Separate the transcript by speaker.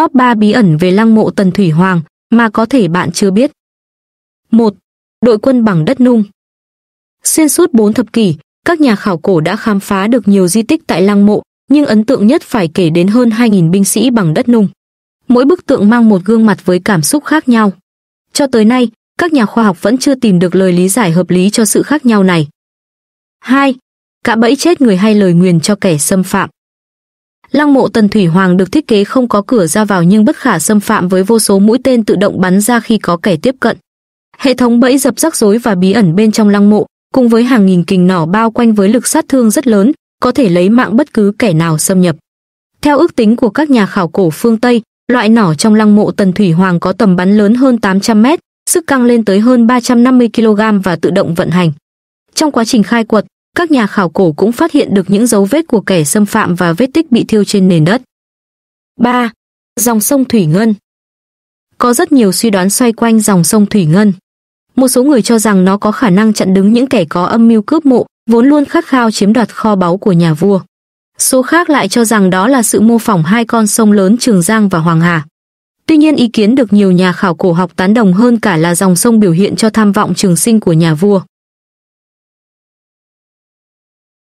Speaker 1: Top 3 bí ẩn về lăng mộ Tần Thủy Hoàng mà có thể bạn chưa biết. 1. Đội quân bằng đất nung Xuyên suốt 4 thập kỷ, các nhà khảo cổ đã khám phá được nhiều di tích tại lăng mộ, nhưng ấn tượng nhất phải kể đến hơn 2.000 binh sĩ bằng đất nung. Mỗi bức tượng mang một gương mặt với cảm xúc khác nhau. Cho tới nay, các nhà khoa học vẫn chưa tìm được lời lý giải hợp lý cho sự khác nhau này. 2. Cả bẫy chết người hay lời nguyền cho kẻ xâm phạm Lăng mộ Tần Thủy Hoàng được thiết kế không có cửa ra vào nhưng bất khả xâm phạm với vô số mũi tên tự động bắn ra khi có kẻ tiếp cận. Hệ thống bẫy dập rắc rối và bí ẩn bên trong lăng mộ, cùng với hàng nghìn kình nỏ bao quanh với lực sát thương rất lớn, có thể lấy mạng bất cứ kẻ nào xâm nhập. Theo ước tính của các nhà khảo cổ phương Tây, loại nỏ trong lăng mộ Tần Thủy Hoàng có tầm bắn lớn hơn 800 mét, sức căng lên tới hơn 350 kg và tự động vận hành. Trong quá trình khai quật, các nhà khảo cổ cũng phát hiện được những dấu vết của kẻ xâm phạm và vết tích bị thiêu trên nền đất. 3. Dòng sông Thủy Ngân Có rất nhiều suy đoán xoay quanh dòng sông Thủy Ngân. Một số người cho rằng nó có khả năng chặn đứng những kẻ có âm mưu cướp mộ, vốn luôn khát khao chiếm đoạt kho báu của nhà vua. Số khác lại cho rằng đó là sự mô phỏng hai con sông lớn Trường Giang và Hoàng Hà. Tuy nhiên ý kiến được nhiều nhà khảo cổ học tán đồng hơn cả là dòng sông biểu hiện cho tham vọng trường sinh của nhà vua.